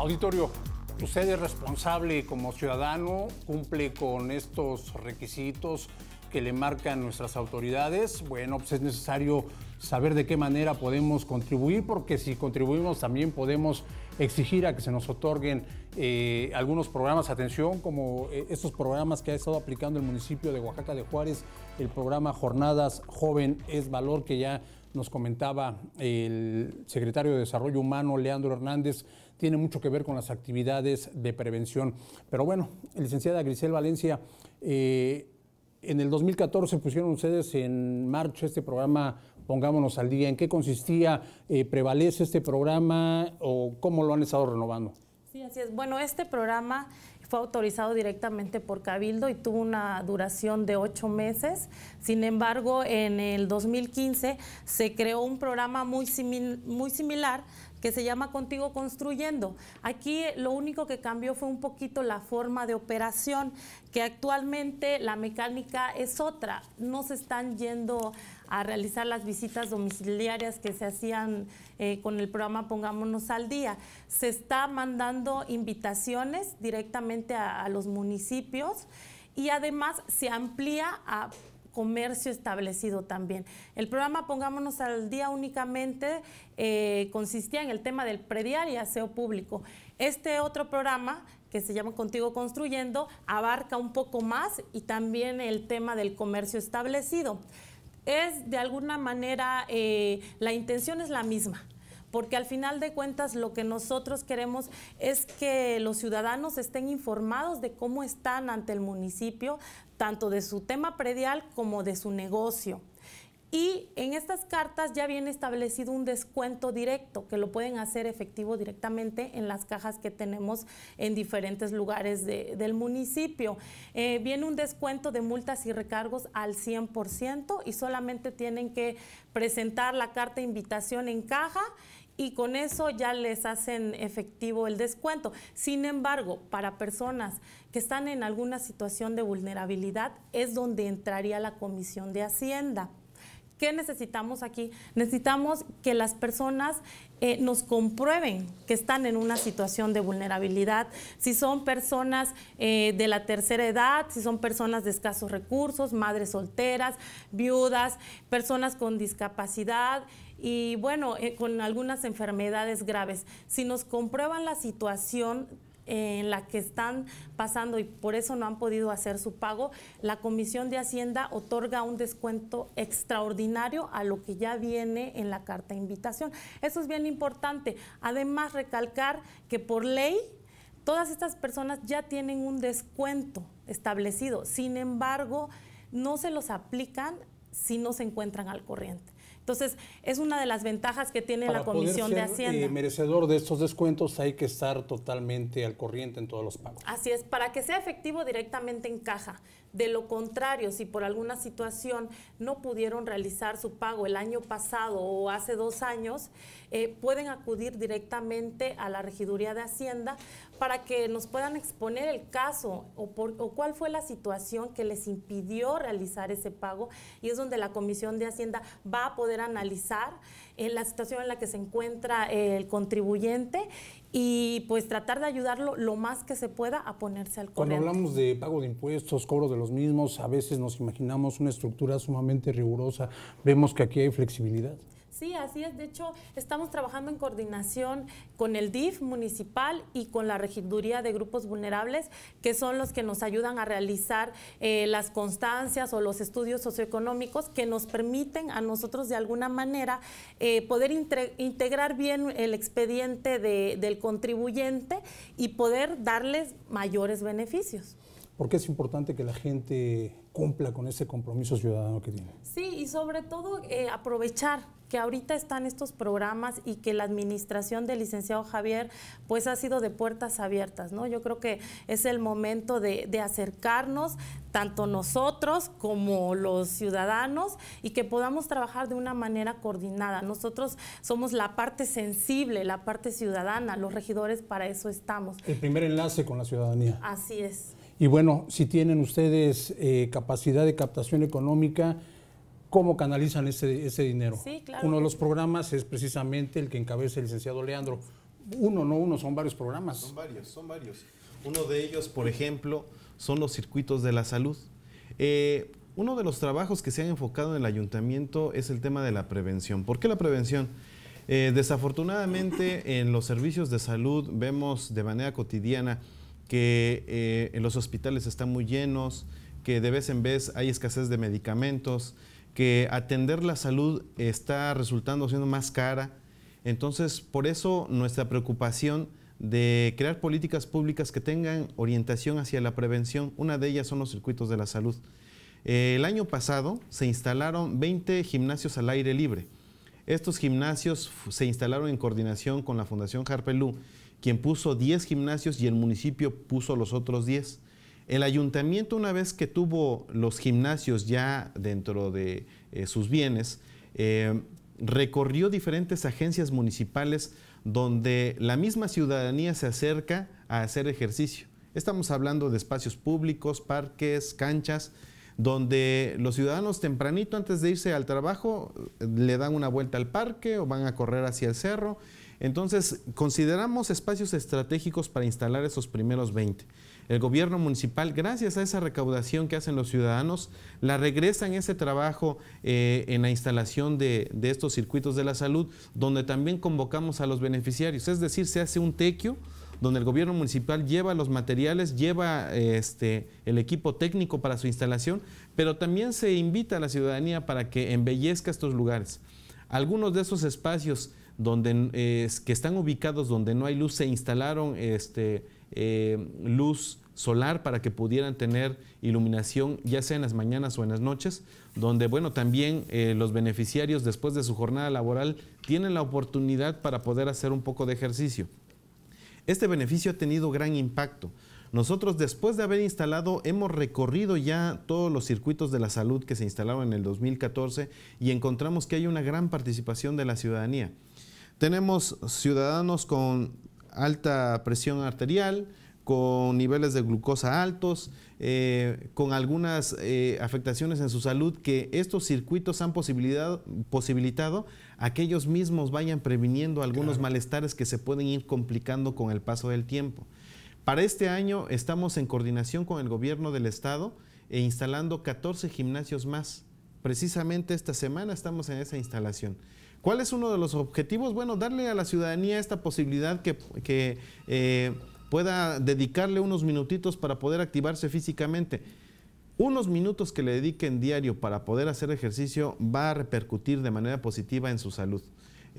Auditorio, usted es responsable como ciudadano, cumple con estos requisitos que le marcan nuestras autoridades. Bueno, pues es necesario saber de qué manera podemos contribuir, porque si contribuimos también podemos exigir a que se nos otorguen eh, algunos programas de atención, como eh, estos programas que ha estado aplicando el municipio de Oaxaca de Juárez, el programa Jornadas Joven es Valor, que ya nos comentaba el secretario de Desarrollo Humano, Leandro Hernández, tiene mucho que ver con las actividades de prevención. Pero bueno, licenciada Grisel Valencia, eh, en el 2014 pusieron ustedes en marcha este programa Pongámonos al Día. ¿En qué consistía? Eh, ¿Prevalece este programa o cómo lo han estado renovando? Sí, así es. Bueno, este programa fue autorizado directamente por Cabildo y tuvo una duración de ocho meses. Sin embargo, en el 2015 se creó un programa muy, muy similar que se llama Contigo Construyendo. Aquí lo único que cambió fue un poquito la forma de operación, que actualmente la mecánica es otra, no se están yendo a realizar las visitas domiciliarias que se hacían eh, con el programa Pongámonos al Día. Se está mandando invitaciones directamente a, los municipios y además se amplía a comercio establecido también. El programa Pongámonos al Día únicamente eh, consistía en el tema del predial y aseo público. Este otro programa que se llama Contigo Construyendo abarca un poco más y también el tema del comercio establecido es de alguna manera, eh, la intención es la misma porque al final de cuentas lo que nosotros queremos es que los ciudadanos estén informados de cómo están ante el municipio, tanto de su tema predial como de su negocio. Y en estas cartas ya viene establecido un descuento directo que lo pueden hacer efectivo directamente en las cajas que tenemos en diferentes lugares del municipio. Eh, viene un descuento de multas y recargos al 100% y solamente tienen que presentar la carta de invitación en caja y con eso ya les hacen efectivo el descuento. Sin embargo, para personas que están en alguna situación de vulnerabilidad es donde entraría la Comisión de Hacienda. ¿Qué necesitamos aquí? Necesitamos que las personas eh, nos comprueben que están en una situación de vulnerabilidad, si son personas eh, de la tercera edad, si son personas de escasos recursos, madres solteras, viudas, personas con discapacidad y bueno, eh, con algunas enfermedades graves. Si nos comprueban la situación en la que están pasando y por eso no han podido hacer su pago, la Comisión de Hacienda otorga un descuento extraordinario a lo que ya viene en la carta de invitación. Eso es bien importante. Además, recalcar que por ley todas estas personas ya tienen un descuento establecido. Sin embargo, no se los aplican si no se encuentran al corriente. Entonces, es una de las ventajas que tiene la Comisión de eh, Hacienda. Eh, merecedor de estos descuentos hay que estar totalmente al corriente en todos los pagos. Así es, para que sea efectivo directamente en caja. De lo contrario, si por alguna situación no pudieron realizar su pago el año pasado o hace dos años, eh, pueden acudir directamente a la Regiduría de Hacienda para que nos puedan exponer el caso o, cuál fue la situación que les impidió realizar ese pago. Y es donde la Comisión de Hacienda va a poder analizar eh, la situación en la que se encuentra eh, el contribuyente y pues tratar de ayudarlo lo más que se pueda a ponerse al corriente. Cuando hablamos de pago de impuestos, cobro de los mismos, a veces nos imaginamos una estructura sumamente rigurosa. Vemos que aquí hay flexibilidad. Sí, así es. De hecho, estamos trabajando en coordinación con el DIF municipal y con la Regiduría de Grupos Vulnerables, que son los que nos ayudan a realizar eh, las constancias o los estudios socioeconómicos que nos permiten a nosotros de alguna manera eh, poder integrar bien el expediente del contribuyente y poder darles mayores beneficios. ¿Por qué es importante que la gente cumpla con ese compromiso ciudadano que tiene? Sí, y sobre todo eh, aprovechar que ahorita están estos programas y que la administración del licenciado Javier pues ha sido de puertas abiertas, ¿no? Yo creo que es el momento de acercarnos tanto nosotros como los ciudadanos y que podamos trabajar de una manera coordinada. Nosotros somos la parte sensible, la parte ciudadana, los regidores para eso estamos. El primer enlace con la ciudadanía. Así es. Y bueno, si tienen ustedes eh, capacidad de captación económica, ¿cómo canalizan ese, dinero? Sí, claro. Uno de los programas es precisamente el que encabeza el licenciado Leandro. Uno, no uno, son varios programas. Son varios, son varios. Uno de ellos, por ejemplo, son los circuitos de la salud. Eh, uno de los trabajos que se han enfocado en el ayuntamiento es el tema de la prevención. ¿Por qué la prevención? Eh, desafortunadamente en los servicios de salud vemos de manera cotidiana que eh, en los hospitales están muy llenos, que de vez en vez hay escasez de medicamentos, que atender la salud está resultando siendo más cara. Entonces, por eso nuestra preocupación de crear políticas públicas que tengan orientación hacia la prevención, una de ellas son los circuitos de la salud. Eh, el año pasado se instalaron 20 gimnasios al aire libre. Estos gimnasios se instalaron en coordinación con la Fundación Harpelú quien puso 10 gimnasios y el municipio puso los otros 10. El ayuntamiento, una vez que tuvo los gimnasios ya dentro de eh, sus bienes, eh, recorrió diferentes agencias municipales donde la misma ciudadanía se acerca a hacer ejercicio. Estamos hablando de espacios públicos, parques, canchas, donde los ciudadanos tempranito antes de irse al trabajo eh, le dan una vuelta al parque o van a correr hacia el cerro entonces, consideramos espacios estratégicos para instalar esos primeros 20. El gobierno municipal, gracias a esa recaudación que hacen los ciudadanos, la regresa en ese trabajo eh, en la instalación de, estos circuitos de la salud, donde también convocamos a los beneficiarios. Es decir, se hace un tequio donde el gobierno municipal lleva los materiales, lleva este, el equipo técnico para su instalación, pero también se invita a la ciudadanía para que embellezca estos lugares. Algunos de esos espacios donde, que están ubicados donde no hay luz, se instalaron este, eh, luz solar para que pudieran tener iluminación ya sea en las mañanas o en las noches, donde bueno, también eh, los beneficiarios después de su jornada laboral tienen la oportunidad para poder hacer un poco de ejercicio. Este beneficio ha tenido gran impacto. Nosotros después de haber instalado hemos recorrido ya todos los circuitos de la salud que se instalaron en el 2014 y encontramos que hay una gran participación de la ciudadanía. Tenemos ciudadanos con alta presión arterial, con niveles de glucosa altos, eh, con algunas eh, afectaciones en su salud que estos circuitos han posibilitado, a que ellos mismos vayan previniendo algunos malestares que se pueden ir complicando con el paso del tiempo. Para este año estamos en coordinación con el gobierno del estado e instalando 14 gimnasios más. Precisamente esta semana estamos en esa instalación. ¿Cuál es uno de los objetivos? Bueno, darle a la ciudadanía esta posibilidad que, eh, pueda dedicarle unos minutitos para poder activarse físicamente. Unos minutos que le dediquen diario para poder hacer ejercicio va a repercutir de manera positiva en su salud.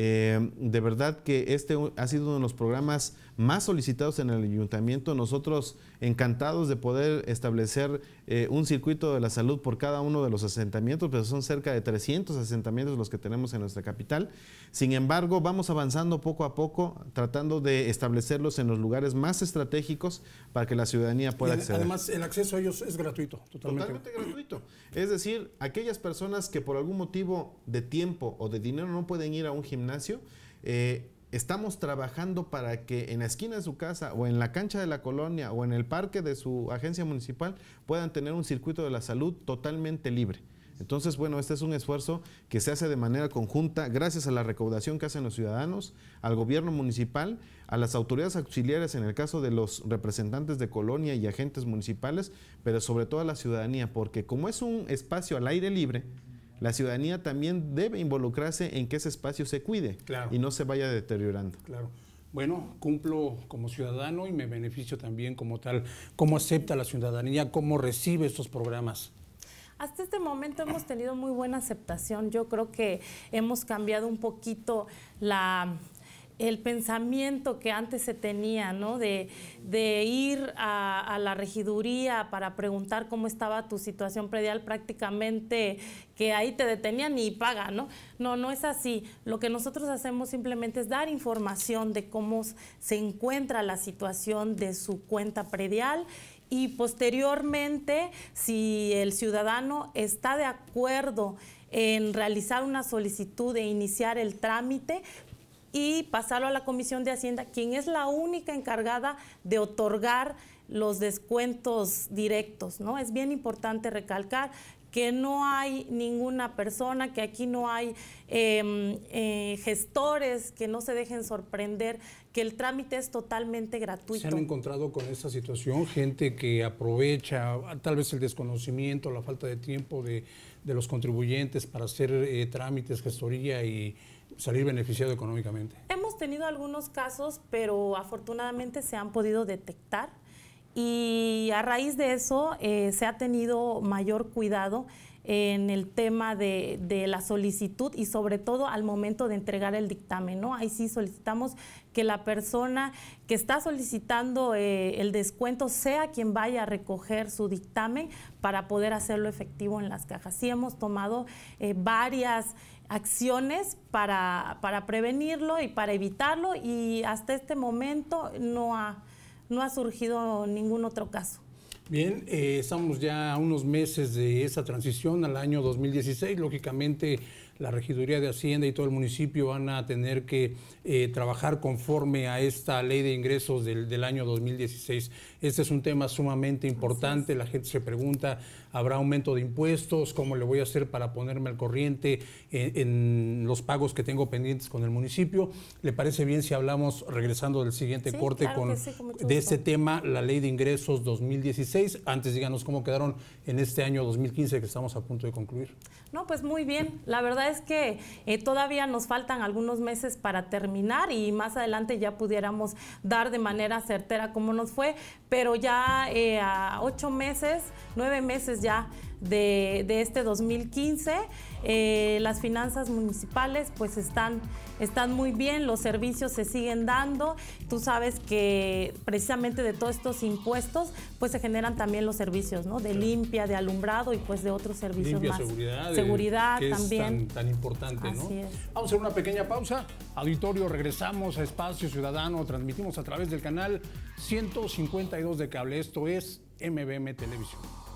Eh, de verdad que este ha sido uno de los programas más solicitados en el ayuntamiento. Nosotros encantados de poder establecer eh, un circuito de la salud por cada uno de los asentamientos, pero son cerca de 300 asentamientos los que tenemos en nuestra capital. Sin embargo, vamos avanzando poco a poco, tratando de establecerlos en los lugares más estratégicos para que la ciudadanía pueda acceder. Además, el acceso a ellos es gratuito, totalmente. totalmente gratuito. Es decir, aquellas personas que por algún motivo de tiempo o de dinero no pueden ir a un gimnasio, eh, estamos trabajando para que en la esquina de su casa o en la cancha de la colonia o en el parque de su agencia municipal puedan tener un circuito de la salud totalmente libre. Entonces, bueno, este es un esfuerzo que se hace de manera conjunta gracias a la recaudación que hacen los ciudadanos, al gobierno municipal, a las autoridades auxiliares en el caso de los representantes de colonia y agentes municipales, pero sobre todo a la ciudadanía, porque como es un espacio al aire libre, la ciudadanía también debe involucrarse en que ese espacio se cuide y no se vaya deteriorando. Claro. Bueno, cumplo como ciudadano y me beneficio también como tal. ¿Cómo acepta la ciudadanía? ¿Cómo recibe estos programas? Hasta este momento hemos tenido muy buena aceptación. Yo creo que hemos cambiado un poquito la el pensamiento que antes se tenía, ¿no? De, ir a, la regiduría para preguntar cómo estaba tu situación predial, prácticamente que ahí te detenían y paga, ¿no? No, no es así. Lo que nosotros hacemos simplemente es dar información de cómo se encuentra la situación de su cuenta predial y posteriormente, si el ciudadano está de acuerdo en realizar una solicitud e iniciar el trámite, y pasarlo a la Comisión de Hacienda, quien es la única encargada de otorgar los descuentos directos, ¿no? Es bien importante recalcar que no hay ninguna persona, que aquí no hay em, eh, gestores, que no se dejen sorprender, que el trámite es totalmente gratuito. ¿Se han encontrado con esta situación gente que aprovecha tal vez el desconocimiento, la falta de tiempo de, los contribuyentes para hacer eh, trámites, gestoría y salir beneficiado económicamente? Hemos tenido algunos casos, pero afortunadamente se han podido detectar y a raíz de eso eh, se ha tenido mayor cuidado en el tema de, la solicitud y sobre todo al momento de entregar el dictamen, ¿no? Ahí sí solicitamos que la persona que está solicitando eh, el descuento sea quien vaya a recoger su dictamen para poder hacerlo efectivo en las cajas. Sí hemos tomado eh, varias acciones para, para, prevenirlo y para evitarlo y hasta este momento no ha, no ha surgido ningún otro caso. Bien, eh, estamos ya a unos meses de esa transición al año 2016, lógicamente la regiduría de Hacienda y todo el municipio van a tener que eh, trabajar conforme a esta ley de ingresos del, año 2016. Este es un tema sumamente importante, la gente se pregunta, ¿habrá aumento de impuestos? ¿Cómo le voy a hacer para ponerme al corriente en, los pagos que tengo pendientes con el municipio? ¿Le parece bien si hablamos, regresando del siguiente corte, con, de este tema, la ley de ingresos 2016? Antes díganos cómo quedaron en este año 2015 que estamos a punto de concluir. No, pues muy bien. La verdad es que eh, todavía nos faltan algunos meses para terminar y más adelante ya pudiéramos dar de manera certera cómo nos fue, pero ya eh, a ocho meses, nueve meses ya de, este 2015. Eh, las finanzas municipales pues están, están muy bien, los servicios se siguen dando. Tú sabes que precisamente de todos estos impuestos pues se generan también los servicios, ¿no? De limpia, de alumbrado y pues de otros servicios más. seguridad. Seguridad que también. Es tan, importante, Vamos a hacer una pequeña pausa. Auditorio, regresamos a Espacio Ciudadano, transmitimos a través del canal 152 de cable. Esto es MBM Televisión.